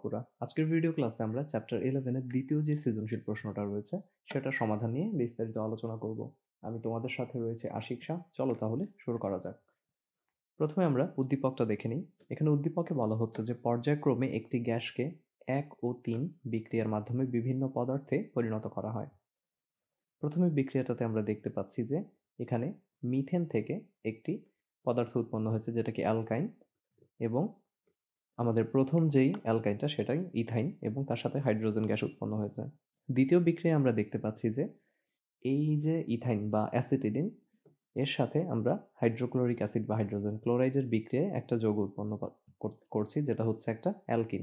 বকুড়া আজকের ভিডিও ক্লাসে আমরা চ্যাপ্টার ইলেভেনের দ্বিতীয় যে সৃজনশীল প্রশ্নটা রয়েছে সেটা সমাধান নিয়ে বিস্তারিত আলোচনা করব আমি তোমাদের সাথে রয়েছে আশিক শাহ চলো তাহলে শুরু করা যাক প্রথমে আমরা উদ্দীপকটা দেখে নিই এখানে উদ্দীপকে বলা হচ্ছে যে পর্যায়ক্রমে একটি গ্যাসকে এক ও তিন বিক্রিয়ার মাধ্যমে বিভিন্ন পদার্থে পরিণত করা হয় প্রথমে বিক্রিয়াটাতে আমরা দেখতে পাচ্ছি যে এখানে মিথেন থেকে একটি পদার্থ উৎপন্ন হয়েছে যেটাকে অ্যালকাইন এবং আমাদের প্রথম যেই অ্যালকাইনটা সেটাই ইথাইন এবং তার সাথে হাইড্রোজেন গ্যাস উৎপন্ন হয়েছে দ্বিতীয় বিক্রিয়ায় আমরা দেখতে পাচ্ছি যে এই যে ইথাইন বা অ্যাসিটিডিন এর সাথে আমরা হাইড্রোক্লোরিক অ্যাসিড বা হাইড্রোজেন ক্লোরাইডের বিক্রিয়ায় একটা যৌগ উৎপন্ন করছি যেটা হচ্ছে একটা অ্যালকিন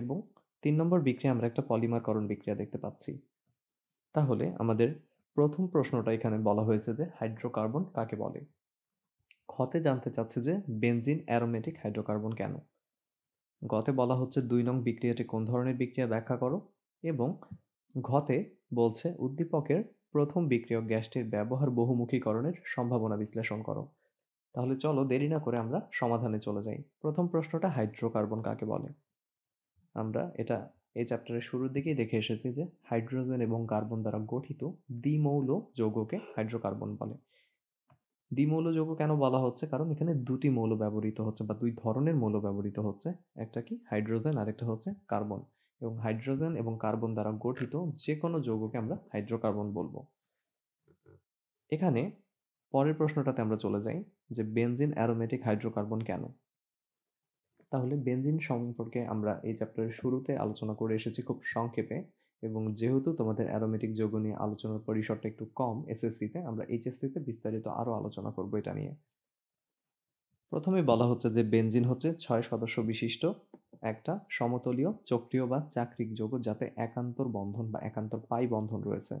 এবং তিন নম্বর বিক্রিয়া আমরা একটা পলিমাকরণ বিক্রিয়া দেখতে পাচ্ছি তাহলে আমাদের প্রথম প্রশ্নটা এখানে বলা হয়েছে যে হাইড্রোকার্বন কাকে বলে খতে জানতে চাচ্ছে যে বেঞ্জিন অ্যারোমেটিক হাইড্রোকার্বন কেন গতে বলা হচ্ছে দুই নং বিক্রিয়াটি কোন ধরনের বিক্রিয়া ব্যাখ্যা করো এবং ঘতে বলছে উদ্দীপকের প্রথম বিক্রিয়ক গ্যাসটির ব্যবহার বহুমুখীকরণের সম্ভাবনা বিশ্লেষণ করো তাহলে চলো দেরি না করে আমরা সমাধানে চলে যাই প্রথম প্রশ্নটা হাইড্রোকার্বন কাকে বলে আমরা এটা এই চ্যাপ্টারের শুরুর দিকেই দেখে এসেছি যে হাইড্রোজেন এবং কার্বন দ্বারা গঠিত দ্বিমৌল যৌগকে হাইড্রোকার্বন বলে দ্বিমৌল যৌগ কেন বলা হচ্ছে কারণ এখানে দুটি মৌল ব্যবহৃত হচ্ছে বা দুই ধরনের মৌল ব্যবহৃত হচ্ছে একটা কি হাইড্রোজেন আরেকটা হচ্ছে কার্বন এবং হাইড্রোজেন এবং কার্বন দ্বারা গঠিত যে কোনো যৌগকে আমরা হাইড্রোকার্বন বলবো এখানে পরের প্রশ্নটাতে আমরা চলে যাই যে বেনজিন অ্যারোমেটিক হাইড্রোকার্বন কেন তাহলে বেনজিন সম্পর্কে আমরা এই চ্যাপ্টারের শুরুতে আলোচনা করে এসেছি খুব সংক্ষেপে এবং যেহেতু তোমাদের অ্যারোমেটিক যৌগ নিয়ে আলোচনার পরিসরটা একটু কম এসএসসিতে আমরা এইচএসসিতে বিস্তারিত আরও আলোচনা করবো এটা নিয়ে প্রথমে বলা হচ্ছে যে বেঞ্জিন হচ্ছে ছয় সদস্য বিশিষ্ট একটা সমতলীয় চক্রীয় বা চাকরিক যোগ যাতে একান্তর বন্ধন বা একান্তর পাই বন্ধন রয়েছে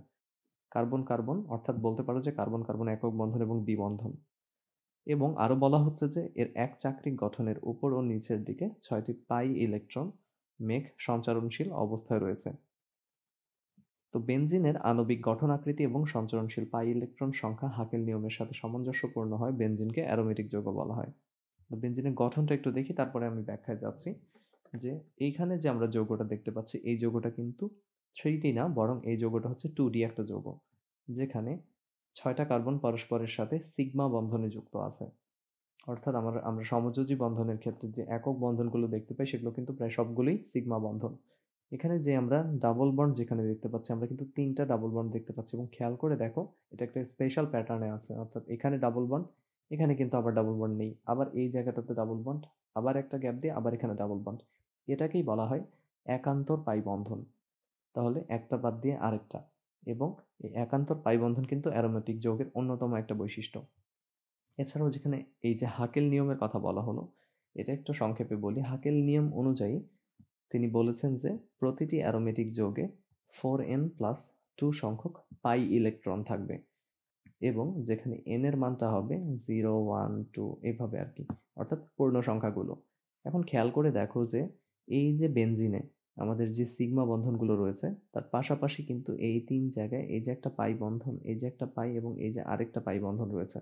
কার্বন কার্বন অর্থাৎ বলতে পারো যে কার্বন কার্বন একক বন্ধন এবং দ্বিবন্ধন এবং আরও বলা হচ্ছে যে এর এক চাকরিক গঠনের উপর ও নিচের দিকে ছয়টি পাই ইলেকট্রন মেঘ সঞ্চারণশীল অবস্থায় রয়েছে তো বেনজিনের আণবিক গঠন আকৃতি এবং সঞ্চরণশীল পাই ইলেকট্রন সংখ্যা হাকেল নিয়মের সাথে সামঞ্জস্যপূর্ণ হয় বেনজিনকে অ্যারোমেটিক যৌগ বলা হয় তো বেনজিনের গঠনটা একটু দেখি তারপরে আমি ব্যাখ্যায় যাচ্ছি যে এইখানে যে আমরা যৌগটা দেখতে পাচ্ছি এই যৌগটা কিন্তু থ্রিটি না বরং এই যৌগটা হচ্ছে টু ডি একটা যৌগ যেখানে ছয়টা কার্বন পরস্পরের সাথে সিগমা বন্ধনে যুক্ত আছে অর্থাৎ আমরা আমরা সমযোজী বন্ধনের ক্ষেত্রে যে একক বন্ধনগুলো দেখতে পাই সেগুলো কিন্তু প্রায় সবগুলোই সিগমা বন্ধন এখানে যে আমরা ডাবল বন্ড যেখানে দেখতে পাচ্ছি আমরা কিন্তু তিনটা ডাবল বন্ড দেখতে পাচ্ছি এবং খেয়াল করে দেখো এটা একটা স্পেশাল প্যাটার্নে আছে অর্থাৎ এখানে ডাবল বন্ড এখানে কিন্তু আবার ডাবল বন্ড নেই আবার এই জায়গাটাতে ডাবল বন্ড আবার একটা গ্যাপ দিয়ে আবার এখানে ডাবল বন্ড এটাকেই বলা হয় একান্তর পাই বন্ধন তাহলে একটা বাদ দিয়ে আরেকটা এবং এই একান্তর পাইবন্ধন কিন্তু অ্যারোমেটিক যৌগের অন্যতম একটা বৈশিষ্ট্য এছাড়াও যেখানে এই যে হাকেল নিয়মের কথা বলা হলো এটা একটু সংক্ষেপে বলি হাকেল নিয়ম অনুযায়ী তিনি বলেছেন যে প্রতিটি অ্যারোমেটিক যৌগে ফোর এন প্লাস টু সংখ্যক পাই ইলেকট্রন থাকবে এবং যেখানে এন এর মানটা হবে জিরো ওয়ান টু এভাবে আর কি অর্থাৎ পূর্ণ সংখ্যাগুলো এখন খেয়াল করে দেখো যে এই যে বেঞ্জিনে আমাদের যে সিগমা বন্ধনগুলো রয়েছে তার পাশাপাশি কিন্তু এই তিন জায়গায় এই যে একটা পাই বন্ধন এই যে একটা পাই এবং এই যে আরেকটা পাই বন্ধন রয়েছে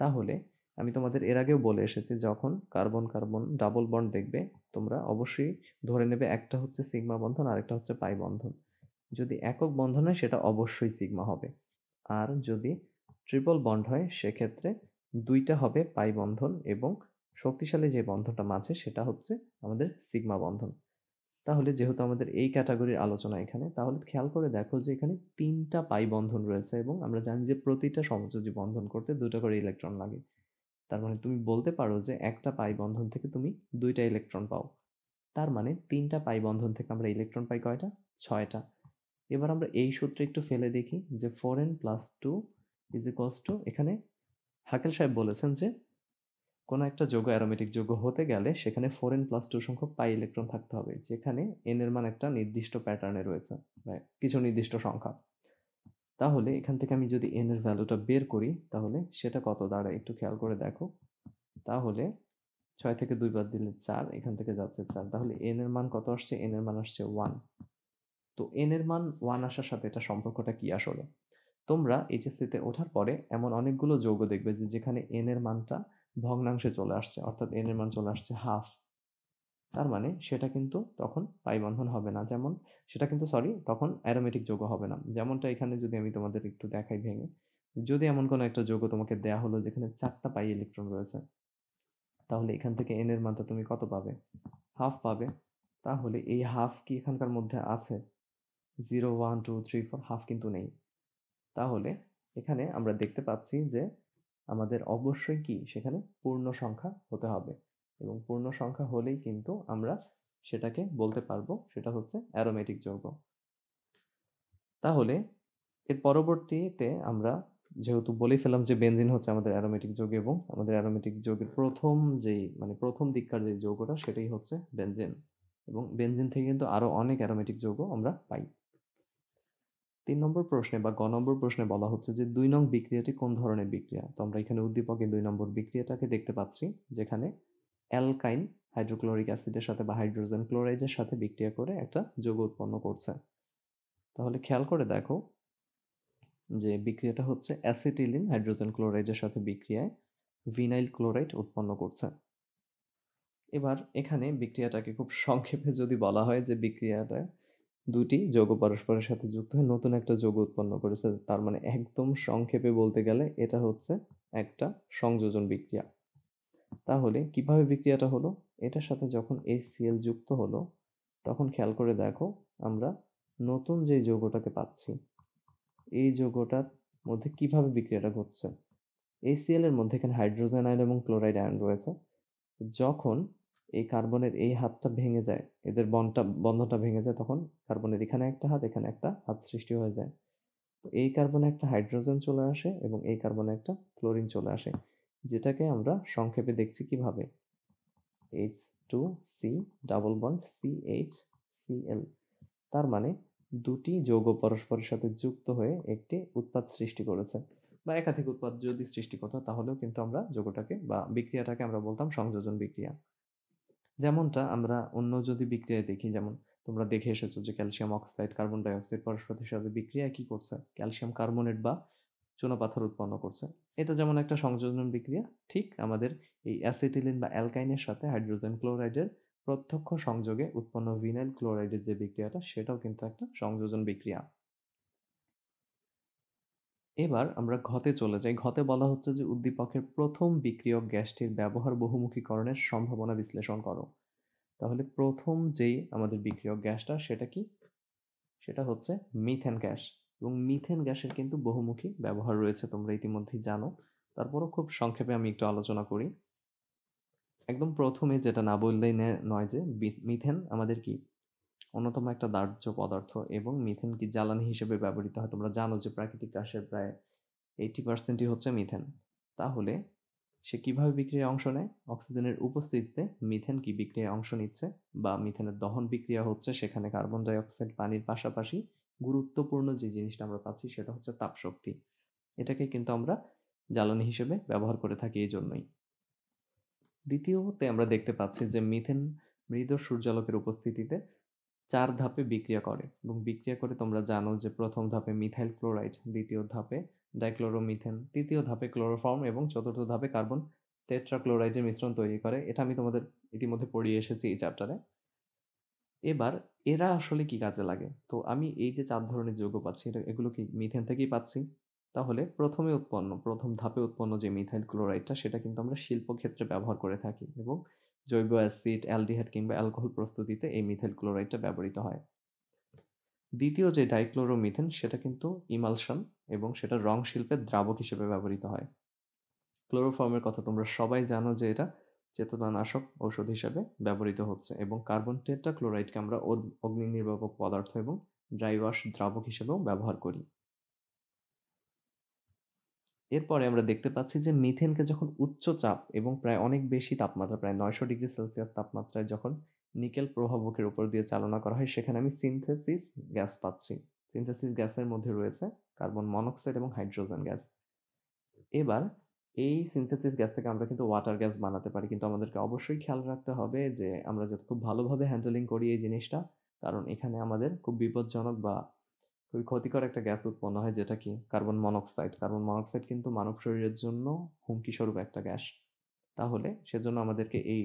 তাহলে আমি তোমাদের এর আগেও বলে এসেছি যখন কার্বন কার্বন ডাবল বন্ড দেখবে তোমরা অবশ্যই ধরে নেবে একটা হচ্ছে সিগমা বন্ধন আরেকটা হচ্ছে পাই বন্ধন যদি একক বন্ধন হয় সেটা অবশ্যই সিগমা হবে আর যদি ট্রিপল বন্ড হয় সেক্ষেত্রে দুইটা হবে পাই বন্ধন এবং শক্তিশালী যে বন্ধনটা মাঝে সেটা হচ্ছে আমাদের সিগমা বন্ধন তাহলে যেহেতু আমাদের এই ক্যাটাগরির আলোচনা এখানে তাহলে খেয়াল করে দেখো যে এখানে তিনটা পাই বন্ধন রয়েছে এবং আমরা জানি যে প্রতিটা সমযোজী বন্ধন করতে দুটো করে ইলেকট্রন লাগে তার মানে তুমি বলতে পারো যে একটা পাই বন্ধন থেকে তুমি দুইটা ইলেকট্রন পাও তার মানে তিনটা পাই বন্ধন থেকে আমরা ইলেকট্রন পাই কয়টা ছয়টা এবার আমরা এই সূত্রে একটু ফেলে দেখি যে four N plus two is equals to এখানে হাকেল সাহেব বলেছেন যে কোনো একটা যোগ অ্যারোমেটিক যোগ হতে গেলে সেখানে ফোর এন প্লাস টু সংখ্যক পাই ইলেকট্রন থাকতে হবে যেখানে এন এর মান একটা নির্দিষ্ট প্যাটার্নে রয়েছে মানে কিছু নির্দিষ্ট সংখ্যা তাহলে এখান থেকে আমি যদি এন এর ভ্যালুটা বের করি তাহলে সেটা কত দাঁড়ায় একটু খেয়াল করে দেখো তাহলে ছয় থেকে দুই বার দিলে চার এখান থেকে যাচ্ছে চার তাহলে এন এর মান কত আসছে এন এর মান আসছে ওয়ান তো এন এর মান ওয়ান আসার সাথে এটা সম্পর্কটা কি আসলে তোমরা এইচএসসিতে ওঠার পরে এমন অনেকগুলো যৌগ দেখবে যে যেখানে এন এর মানটা ভগ্নাংশে চলে আসছে অর্থাৎ এন এর মান চলে আসছে হাফ তার মানে সেটা কিন্তু তখন পাইবন্ধন হবে না যেমন সেটা কিন্তু সরি তখন অ্যারোমেটিক যোগ হবে না যেমনটা এখানে যদি আমি তোমাদের একটু দেখাই ভেঙে যদি এমন কোনো একটা যোগ তোমাকে দেয়া হলো যেখানে চারটা পাই ইলেকট্রন রয়েছে তাহলে এখান থেকে এন এর মানটা তুমি কত পাবে হাফ পাবে তাহলে এই হাফ কি এখানকার মধ্যে আছে zero one two three four half কিন্তু নেই তাহলে এখানে আমরা দেখতে পাচ্ছি যে আমাদের অবশ্যই কি সেখানে পূর্ণ সংখ্যা হতে হবে এবং পূর্ণ সংখ্যা হলেই কিন্তু আমরা সেটাকে বলতে পারবো সেটা হচ্ছে অ্যারোমেটিক যৌগ তাহলে এর পরবর্তীতে আমরা যেহেতু বলেই ফেলাম যে বেনজিন হচ্ছে আমাদের অ্যারোমেটিক যৌগ এবং আমাদের অ্যারোমেটিক যৌগের প্রথম যেই মানে প্রথম দিককার যে যৌগটা সেটাই হচ্ছে বেনজিন এবং বেনজিন থেকে কিন্তু আরও অনেক অ্যারোমেটিক যৌগ আমরা পাই তিন নম্বর প্রশ্নে বা গ নম্বর প্রশ্নে বলা হচ্ছে যে দুই নং বিক্রিয়াটি কোন ধরনের বিক্রিয়া তো আমরা এখানে উদ্দীপকে দুই নম্বর বিক্রিয়াটাকে দেখতে পাচ্ছি যেখানে অ্যালকাইন হাইড্রোক্লোরিক অ্যাসিডের সাথে বা হাইড্রোজেন ক্লোরাইডের সাথে বিক্রিয়া করে একটা যৌগ উৎপন্ন করছে তাহলে খেয়াল করে দেখো যে বিক্রিয়াটা হচ্ছে অ্যাসিটিলিন হাইড্রোজেন ক্লোরাইডের সাথে বিক্রিয়ায় ভিনাইল ক্লোরাইড উৎপন্ন করছে এবার এখানে বিক্রিয়াটাকে খুব সংক্ষেপে যদি বলা হয় যে বিক্রিয়াটা দুটি যৌগ পরস্পরের সাথে যুক্ত হয়ে নতুন একটা যৌগ উৎপন্ন করেছে তার মানে একদম সংক্ষেপে বলতে গেলে এটা হচ্ছে একটা সংযোজন বিক্রিয়া তাহলে কিভাবে বিক্রিয়াটা হলো এটার সাথে যখন এই যুক্ত হলো তখন খেয়াল করে দেখো আমরা নতুন যে যৌগটাকে পাচ্ছি এই যৌগটার মধ্যে কিভাবে বিক্রিয়াটা ঘটছে এই সিএলের মধ্যে এখানে হাইড্রোজেন আয়ন এবং ক্লোরাইড আয়ন রয়েছে যখন এই কার্বনের এই হাতটা ভেঙে যায় এদের বনটা বন্ধনটা ভেঙে যায় তখন কার্বনের এখানে একটা হাত এখানে একটা হাত সৃষ্টি হয়ে যায় তো এই কার্বনে একটা হাইড্রোজেন চলে আসে এবং এই কার্বনে একটা ক্লোরিন চলে আসে যেটাকে আমরা সংক্ষেপে দেখছি কিভাবে H two C double bond C H C L তার মানে দুটি যৌগ পরস্পরের সাথে যুক্ত হয়ে একটি উৎপাদ সৃষ্টি করেছে বা একাধিক উৎপাদ যদি সৃষ্টি করতো তাহলেও কিন্তু আমরা যৌগটাকে বা বিক্রিয়াটাকে আমরা বলতাম সংযোজন বিক্রিয়া যেমনটা আমরা অন্য যদি বিক্রিয়ায় দেখি যেমন তোমরা দেখে এসেছো যে ক্যালসিয়াম অক্সাইড কার্বন ডাইঅক্সাইড পরস্পরের সাথে বিক্রিয়া কি করছে ক্যালসিয়াম কার্বনেট বা চুনাপাথর উৎপন্ন করছে এটা যেমন একটা সংযোজন বিক্রিয়া ঠিক আমাদের এই অ্যাসিটিলিন বা অ্যালকাইনের সাথে হাইড্রোজেন ক্লোরাইডের প্রত্যক্ষ সংযোগে উৎপন্ন ভিনাইল ক্লোরাইডের যে বিক্রিয়াটা সেটাও কিন্তু একটা সংযোজন বিক্রিয়া এবার আমরা ঘতে চলে যাই ঘতে বলা হচ্ছে যে উদ্দীপকের প্রথম বিক্রিয়ক গ্যাসটির ব্যবহার বহুমুখীকরণের সম্ভাবনা বিশ্লেষণ করো তাহলে প্রথম যেই আমাদের বিক্রিয়ক গ্যাসটা সেটা কি সেটা হচ্ছে মিথেন গ্যাস এবং মিথেন গ্যাসের কিন্তু বহুমুখী ব্যবহার রয়েছে তোমরা ইতিমধ্যেই জানো তারপরও খুব সংক্ষেপে আমি একটু আলোচনা করি একদম প্রথমে যেটা না বললেই নয় যে মিথেন আমাদের কি অন্যতম একটা দার্য পদার্থ এবং মিথেন কি জ্বালানি হিসেবে ব্যবহৃত হয় তোমরা জানো যে প্রাকৃতিক গ্যাসের প্রায় এইটি পার্সেন্টই হচ্ছে মিথেন তাহলে সে কিভাবে বিক্রিয়ায় অংশ নেয় অক্সিজেনের উপস্থিতিতে মিথেন কি বিক্রিয়ায় অংশ নিচ্ছে বা মিথেনের দহন বিক্রিয়া হচ্ছে সেখানে কার্বন ডাইঅক্সাইড পানির পাশাপাশি গুরুত্বপূর্ণ যে জিনিসটা আমরা পাচ্ছি সেটা হচ্ছে তাপশক্তি এটাকে কিন্তু আমরা জ্বালানি হিসেবে ব্যবহার করে থাকি এই জন্যই দ্বিতীয়তে আমরা দেখতে পাচ্ছি যে মিথেন মৃদ সূর্যালোকের উপস্থিতিতে চার ধাপে বিক্রিয়া করে এবং বিক্রিয়া করে তোমরা জানো যে প্রথম ধাপে মিথাইল ক্লোরাইড দ্বিতীয় ধাপে ডাইক্লোরোমিথেন তৃতীয় ধাপে ক্লোরোফর্ম এবং চতুর্থ ধাপে কার্বন টেট্রাক্লোরাইডের মিশ্রণ তৈরি করে এটা আমি তোমাদের ইতিমধ্যে পড়িয়ে এসেছি এই চ্যাপ্টারে এবার এরা আসলে কি কাজে লাগে? তো আমি এই যে চার ধরনের যৌগ পাচ্ছি এটা এগুলো কি মিথেন থেকেই পাচ্ছি। তাহলে প্রথমে উৎপন্ন প্রথম ধাপে উৎপন্ন যে মিথাইল ক্লোরাইডটা সেটা কিন্তু আমরা শিল্পক্ষেত্রে ব্যবহার করে থাকি এবং জৈব অ্যাসিড, অ্যালডিহাইড কিংবা অ্যালকোহল প্রস্তুতিতে এই মিথাইল ক্লোরাইডটা ব্যবহৃত হয়। দ্বিতীয় যে ডাইক্লোরোমিথেন সেটা কিন্তু ইমালশন এবং সেটা রং শিল্পে দ্রাবক হিসেবে ব্যবহৃত হয়। ক্লোরোফর্মের কথা তোমরা সবাই জানো যে এটা চেতনানাশক ঔষধ হিসাবে ব্যবহৃত হচ্ছে এবং কার্বন টেট্রাক্লোরাইডকে আমরা অগ্নি নির্বাপক পদার্থ এবং ড্রাই ওয়াশ দ্রাবক হিসেবেও ব্যবহার করি এরপরে আমরা দেখতে পাচ্ছি যে মিথেনকে যখন উচ্চ চাপ এবং প্রায় অনেক বেশি তাপমাত্রা প্রায় নয়শো ডিগ্রি সেলসিয়াস তাপমাত্রায় যখন নিকেল প্রভাবকের উপর দিয়ে চালনা করা হয় সেখানে আমি সিনথেসিস গ্যাস পাচ্ছি সিনথেসিস গ্যাসের মধ্যে রয়েছে কার্বন মনোক্সাইড এবং হাইড্রোজেন গ্যাস এবার এই সিনথেসিস গ্যাস থেকে আমরা কিন্তু ওয়াটার গ্যাস বানাতে পারি কিন্তু আমাদেরকে অবশ্যই খেয়াল রাখতে হবে যে আমরা যাতে খুব ভালোভাবে হ্যান্ডেলিং করি এই জিনিসটা কারণ এখানে আমাদের খুব বিপজ্জনক বা খুবই ক্ষতিকর একটা গ্যাস উৎপন্ন হয় যেটা কি কার্বন মনোক্সাইড কার্বন মনোক্সাইড কিন্তু মানব শরীরের জন্য হুমকিস্বরূপ একটা গ্যাস তাহলে সেজন্য আমাদেরকে এই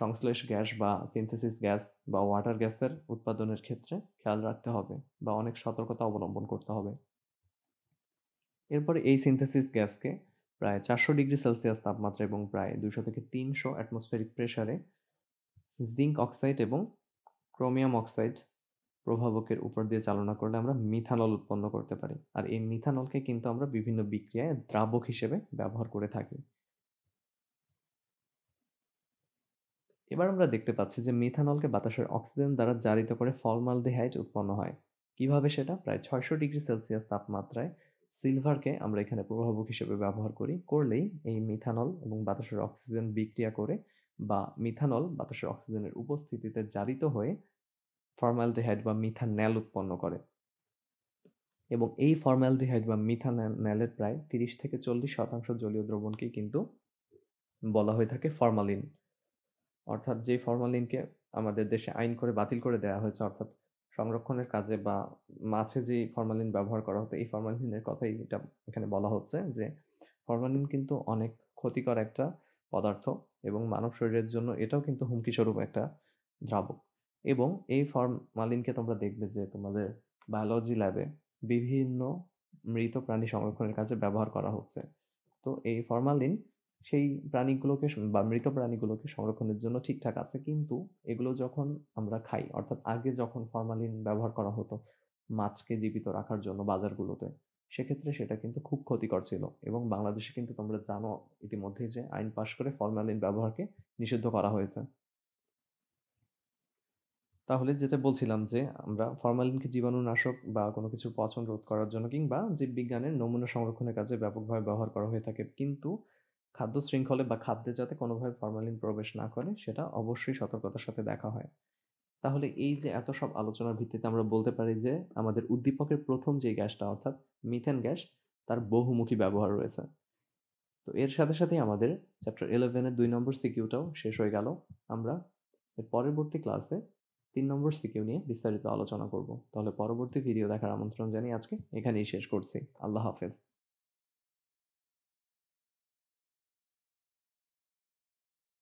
সংশ্লেষ গ্যাস বা সিনথেসিস গ্যাস বা ওয়াটার গ্যাসের উৎপাদনের ক্ষেত্রে খেয়াল রাখতে হবে বা অনেক সতর্কতা অবলম্বন করতে হবে এরপরে এই সিনথেসিস গ্যাসকে প্রায় চারশো ডিগ্রি সেলসিয়াস তাপমাত্রা এবং প্রায় দুশো থেকে তিনশো অ্যাটমসফেরিক প্রেশারে জিঙ্ক অক্সাইড এবং ক্রোমিয়াম অক্সাইড প্রভাবকের উপর দিয়ে চালনা করলে আমরা মিথানল উৎপন্ন করতে পারি আর এই মিথানলকে কিন্তু আমরা বিভিন্ন বিক্রিয়ায় দ্রাবক হিসেবে ব্যবহার করে থাকি এবার আমরা দেখতে পাচ্ছি যে মিথানলকে বাতাসের অক্সিজেন দ্বারা জারিত করে ফর্মালডিহাইড উৎপন্ন হয় কিভাবে সেটা প্রায় ছয়শো ডিগ্রি সেলসিয়াস তাপমাত্রায় সিলভারকে আমরা এখানে প্রভাবক হিসেবে ব্যবহার করি করলেই এই মিথানল এবং বাতাসের অক্সিজেন বিক্রিয়া করে বা মিথানল বাতাসের অক্সিজেনের উপস্থিতিতে জারিত হয়ে ফর্মালডিহাইড বা মিথানল উৎপন্ন করে এবং এই ফর্মালডিহাইড বা মিথানলের প্রায় তিরিশ থেকে চল্লিশ শতাংশ জলীয় দ্রবণকে কিন্তু বলা হয়ে থাকে ফর্মালিন অর্থাৎ যে ফর্মালিনকে আমাদের দেশে আইন করে বাতিল করে দেওয়া হয়েছে অর্থাৎ সংরক্ষণের কাজে বা মাছে যে ফরমালিন ব্যবহার করা হতো এই ফরমালিনের কথাই এটা এখানে বলা হচ্ছে যে ফরমালিন কিন্তু অনেক ক্ষতিকর একটা পদার্থ এবং মানব শরীরের জন্য এটাও কিন্তু হুমকি স্বরূপ একটা দ্রাবক এবং এই ফরমালিনকে তোমরা দেখবে যে তোমাদের বায়োলজি ল্যাবে বিভিন্ন মৃত প্রাণী সংরক্ষণের কাজে ব্যবহার করা হচ্ছে তো এই ফরমালিন সেই প্রাণীগুলোকে বা মৃত প্রাণীগুলোকে সংরক্ষণের জন্য ঠিকঠাক আছে কিন্তু এগুলো যখন আমরা খাই অর্থাৎ আগে যখন ফরমালিন ব্যবহার করা হতো মাছকে জীবিত রাখার জন্য বাজারগুলোতে সেক্ষেত্রে সেটা কিন্তু খুব ক্ষতিকর ছিল এবং বাংলাদেশে কিন্তু তোমরা জানো ইতিমধ্যেই যে আইন পাশ করে ফরমালিন ব্যবহারকে নিষিদ্ধ করা হয়েছে তাহলে যেটা বলছিলাম যে আমরা ফরমালিনকে জীবাণুনাশক বা কোনো কিছু পচন রোধ করার জন্য কিংবা জীববিজ্ঞানের নমুনা সংরক্ষণের কাজে ব্যাপকভাবে ব্যবহার করা হয়ে থাকে কিন্তু খাদ্য শৃঙ্খলে বা খাদ্যে যাতে কোনোভাবে ফরমালিন প্রবেশ না করে সেটা অবশ্যই সতর্কতার সাথে দেখা হয় তাহলে এই যে এত সব আলোচনার ভিত্তিতে আমরা বলতে পারি যে আমাদের উদ্দীপকের প্রথম যে গ্যাসটা অর্থাৎ মিথেন গ্যাস তার বহুমুখী ব্যবহার রয়েছে তো এর সাথে সাথেই আমাদের চ্যাপ্টার ইলেভেনের দুই নম্বর সিকিউটাও শেষ হয়ে গেল আমরা এর পরবর্তী ক্লাসে তিন নম্বর সিকিউ নিয়ে বিস্তারিত আলোচনা করব তাহলে পরবর্তী ভিডিও দেখার আমন্ত্রণ জানিয়ে আজকে এখানেই শেষ করছি আল্লাহ হাফেজ